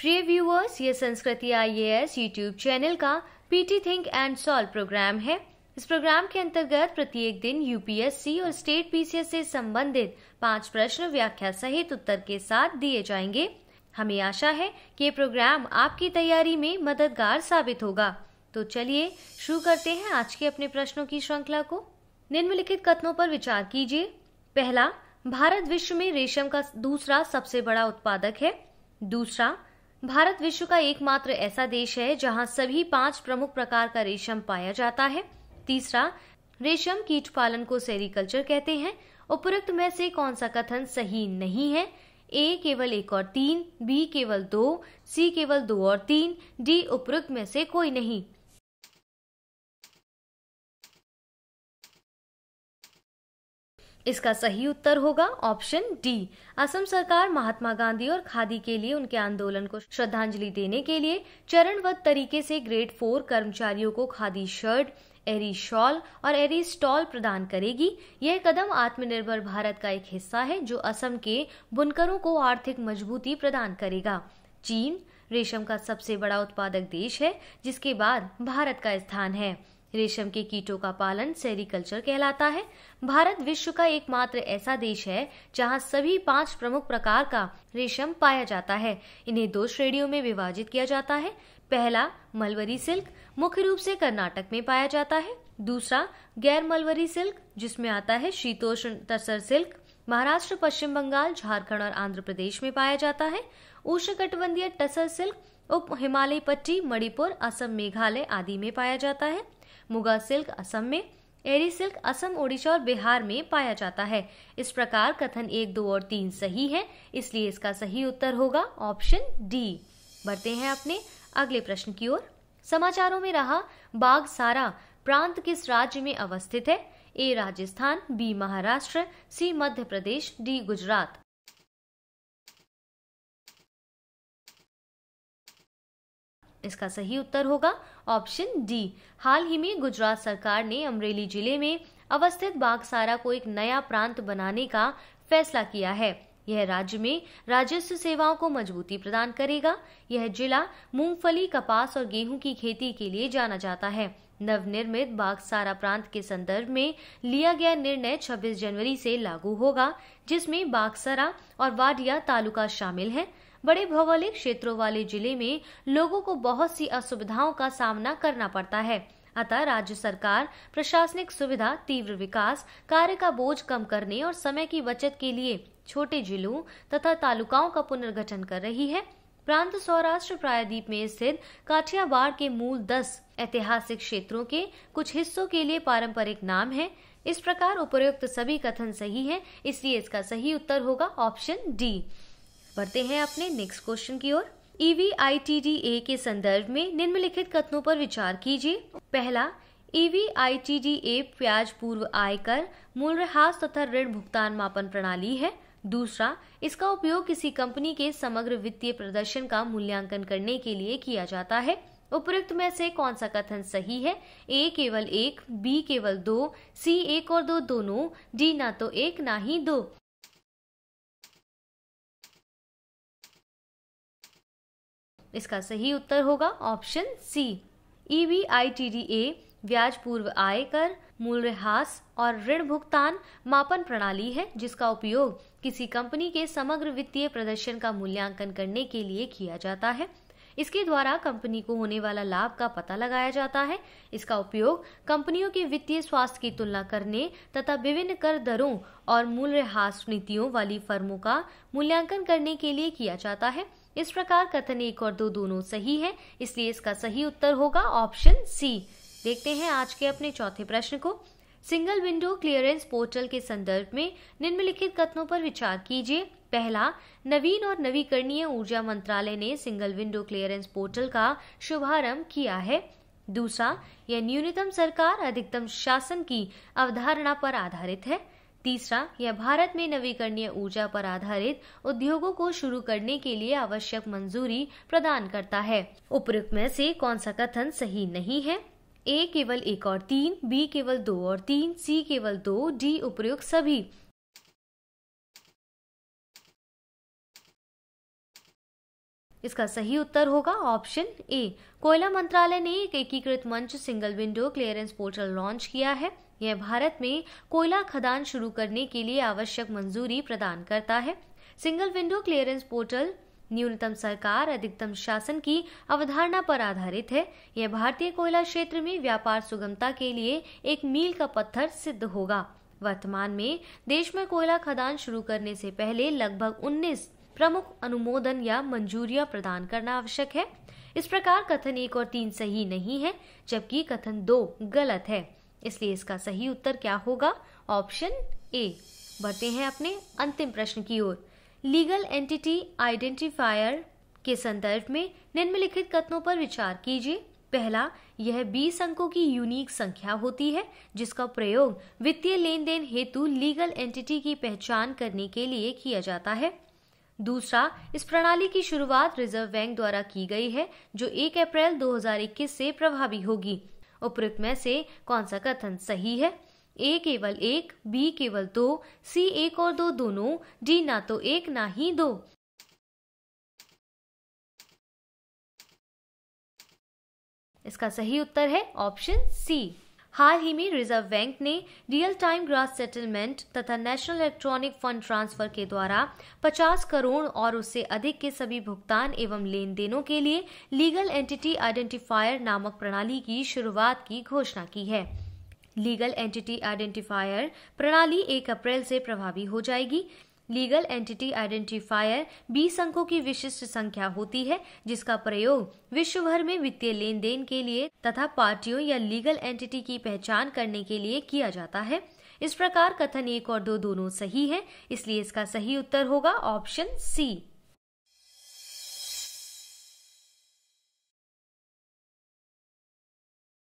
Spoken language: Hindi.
प्रिय व्यूअर्स ये Sanskriti I S YouTube channel का PT think and solve program है इस प्रोग्राम के अंतर्गत प्रत्येक दिन यूपीएससी और स्टेट पीसीएस से संबंधित पांच प्रश्न व्याख्या सहित उत्तर के साथ दिए जाएंगे हमें आशा है कि ये प्रोग्राम आपकी तैयारी में मददगार साबित होगा तो चलिए शुरू करते हैं आज के अपने प्रश्नों की श्रृंखला को निम्नलिखित कथनों पर विचार कीजिए पहला भारत विश्व में रेशम का दूसरा सबसे बड़ा उत्पादक है दूसरा भारत विश्व का एकमात्र ऐसा देश है जहां सभी पांच प्रमुख प्रकार का रेशम पाया जाता है तीसरा रेशम कीट पालन को सेरिकल्चर कहते हैं उपरोक्त में से कौन सा कथन सही नहीं है ए केवल एक और तीन बी केवल दो सी केवल दो और तीन डी उपरोक्त में से कोई नहीं इसका सही उत्तर होगा ऑप्शन डी असम सरकार महात्मा गांधी और खादी के लिए उनके आंदोलन को श्रद्धांजलि देने के लिए चरणबद्ध तरीके से ग्रेड फोर कर्मचारियों को खादी शर्ट एरी शॉल और एरी स्टॉल प्रदान करेगी यह कदम आत्मनिर्भर भारत का एक हिस्सा है जो असम के बुनकरों को आर्थिक मजबूती प्रदान करेगा चीन रेशम का सबसे बड़ा उत्पादक देश है जिसके बाद भारत का स्थान है रेशम के कीटों का पालन सेरिकल्चर कहलाता है भारत विश्व का एकमात्र ऐसा देश है जहां सभी पांच प्रमुख प्रकार का रेशम पाया जाता है इन्हें दो श्रेणियों में विभाजित किया जाता है पहला मलवरी सिल्क मुख्य रूप से कर्नाटक में पाया जाता है दूसरा गैर मलवरी सिल्क जिसमें आता है शीतोष्ण तसर सिल्क महाराष्ट्र पश्चिम बंगाल झारखंड और आंध्र प्रदेश में पाया जाता है उष्णकटिबंधीय टसर सिल्क उप हिमालय पट्टी मणिपुर असम मेघालय आदि में पाया जाता है मुगा सिल्क असम में एरी सिल्क असम ओडिशा और बिहार में पाया जाता है इस प्रकार कथन एक दो और तीन सही है इसलिए इसका सही उत्तर होगा ऑप्शन डी बढ़ते हैं अपने अगले प्रश्न की ओर समाचारों में रहा बाघ सारा प्रांत किस राज्य में अवस्थित है A Rajasthan B Maharashtra C Madhya Pradesh D Gujarat इसका सही उत्तर होगा ऑप्शन डी हाल ही में गुजरात सरकार ने अमरेली जिले में अवस्थित बागसारा को एक नया प्रांत बनाने का फैसला किया है यह राज्य में राजस्व सेवाओं को मजबूती प्रदान करेगा यह जिला मूंगफली कपास और गेहूं की खेती के लिए जाना जाता है नवनिर्मित बागसारा प्रांत के संदर्भ में लिया गया निर्णय 26 जनवरी से लागू होगा जिसमें बागसरा और वाडिया तालुका शामिल है बड़े भौगोलिक क्षेत्रों वाले जिले में लोगों को बहुत सी असुविधाओं का सामना करना पड़ता है अतः राज्य सरकार प्रशासनिक सुविधा तीव्र विकास कार्य का बोझ कम करने और समय की बचत के लिए छोटे जिलों तथा तालुकाओं का पुनर्गठन कर रही है प्रांत सौराष्ट्र प्रायद्वीप में स्थित काठियावाड़ के मूल दस ऐतिहासिक क्षेत्रों के कुछ हिस्सों के लिए पारंपरिक नाम है इस प्रकार उपयुक्त सभी कथन सही है इसलिए इसका सही उत्तर होगा ऑप्शन डी बढ़ते हैं अपने नेक्स्ट क्वेश्चन की ओर ईवीआईटीडीए e के संदर्भ में निम्नलिखित कथनों पर विचार कीजिए पहला ईवीआईटीडीए e प्याज पूर्व आयकर मूल्यह्रास तथा ऋण भुगतान मापन प्रणाली है दूसरा इसका उपयोग किसी कंपनी के समग्र वित्तीय प्रदर्शन का मूल्यांकन करने के लिए किया जाता है उपरोक्त में से कौन सा कथन सही है ए केवल एक बी केवल दो सी एक और दो दोनों डी ना तो एक ना ही दो इसका सही उत्तर होगा option C E V I T D A ब्याज पूर्व आय कर मूल्यह्रास और ऋण भुगतान मापन प्रणाली है जिसका उपयोग किसी कंपनी के समग्र वित्तीय प्रदर्शन का मूल्यांकन करने के लिए किया जाता है इसके द्वारा कंपनी को होने वाला लाभ का पता लगाया जाता है इसका उपयोग कंपनियों के वित्तीय स्वास्थ्य की तुलना करने तथा विभिन्न कर दरों और मूल्यह्रास नीतियों वाली फर्मों का मूल्यांकन करने के लिए किया जाता है इस प्रकार कथन एक और दो दोनों सही है इसलिए इसका सही उत्तर होगा ऑप्शन सी देखते हैं आज के अपने चौथे प्रश्न को सिंगल विंडो क्लियरेंस पोर्टल के संदर्भ में निम्नलिखित कथनों पर विचार कीजिए पहला नवीन और नवीकरणीय ऊर्जा मंत्रालय ने सिंगल विंडो क्लियरेंस पोर्टल का शुभारंभ किया है दूसरा यह न्यूनतम सरकार अधिकतम शासन की अवधारणा पर आधारित है तीसरा यह भारत में नवीकरणीय ऊर्जा पर आधारित उद्योगों को शुरू करने के लिए आवश्यक मंजूरी प्रदान करता है उपरोक्त में से कौन सा कथन सही नहीं है ए केवल एक और तीन बी केवल दो और तीन सी केवल दो डी उपयुक्त सभी इसका सही उत्तर होगा ऑप्शन ए कोयला मंत्रालय ने एक एकीकृत मंच single window clearance portal launch किया है यह भारत में कोयला खदान शुरू करने के लिए आवश्यक मंजूरी प्रदान करता है सिंगल विंडो क्लियरेंस पोर्टल न्यूनतम सरकार अधिकतम शासन की अवधारणा पर आधारित है यह भारतीय कोयला क्षेत्र में व्यापार सुगमता के लिए एक मील का पत्थर सिद्ध होगा वर्तमान में देश में कोयला खदान शुरू करने से पहले लगभग प्रमुख अनुमोदन या मंजूरिया प्रदान करना आवश्यक है इस प्रकार कथन एक और तीन सही नहीं है जबकि कथन दो गलत है इसलिए इसका सही उत्तर क्या होगा ऑप्शन ए बढ़ते हैं अपने अंतिम प्रश्न की ओर लीगल एंटिटी आइडेंटिफायर के संदर्भ में निम्नलिखित कथनों पर विचार कीजिए पहला यह बीस अंकों की यूनिक संख्या होती है जिसका प्रयोग वित्तीय लेन देन हेतु लीगल एंटिटी की पहचान करने के लिए किया जाता है दूसरा इस प्रणाली की शुरुआत रिजर्व बैंक द्वारा की गई है जो 1 अप्रैल 2021 से प्रभावी होगी उपरुक्त में से कौन सा कथन सही है ए केवल एक बी केवल दो सी एक और दो दोनों डी ना तो एक ना ही दो इसका सही उत्तर है ऑप्शन सी हाल ही में रिजर्व बैंक ने रियल टाइम ग्रास सेटलमेंट तथा नेशनल इलेक्ट्रॉनिक फंड ट्रांसफर के द्वारा 50 करोड़ और उससे अधिक के सभी भुगतान एवं लेन देनों के लिए लीगल एंटिटी आइडेंटिफायर नामक प्रणाली की शुरुआत की घोषणा की है लीगल एंटिटी आइडेंटिफायर प्रणाली 1 अप्रैल से प्रभावी हो जाएगी लीगल एंटिटी आइडेंटिफायर बीस अंकों की विशिष्ट संख्या होती है जिसका प्रयोग विश्व भर में वित्तीय लेन देन के लिए तथा पार्टियों या लीगल एंटिटी की पहचान करने के लिए किया जाता है इस प्रकार कथन एक और दो दोनों सही है इसलिए इसका सही उत्तर होगा ऑप्शन सी